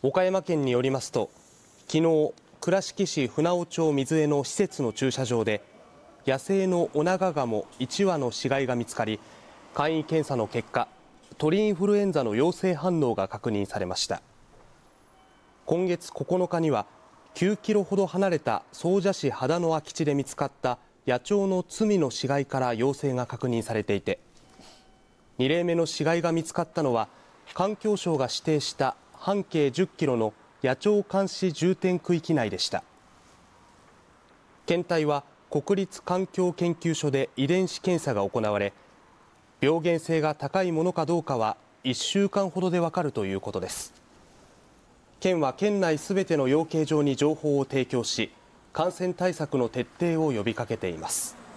岡山県によりますと昨日倉敷市船尾町水江の施設の駐車場で野生のオナガガモ1羽の死骸が見つかり簡易検査の結果鳥インフルエンザの陽性反応が確認されました今月9日には9キロほど離れた総社市秦野空き地で見つかった野鳥の罪の死骸から陽性が確認されていて2例目の死骸が見つかったのは環境省が指定した半径10キロの野鳥監視重点区域内でした検体は国立環境研究所で遺伝子検査が行われ病原性が高いものかどうかは1週間ほどでわかるということです県は県内すべての養鶏場に情報を提供し感染対策の徹底を呼びかけています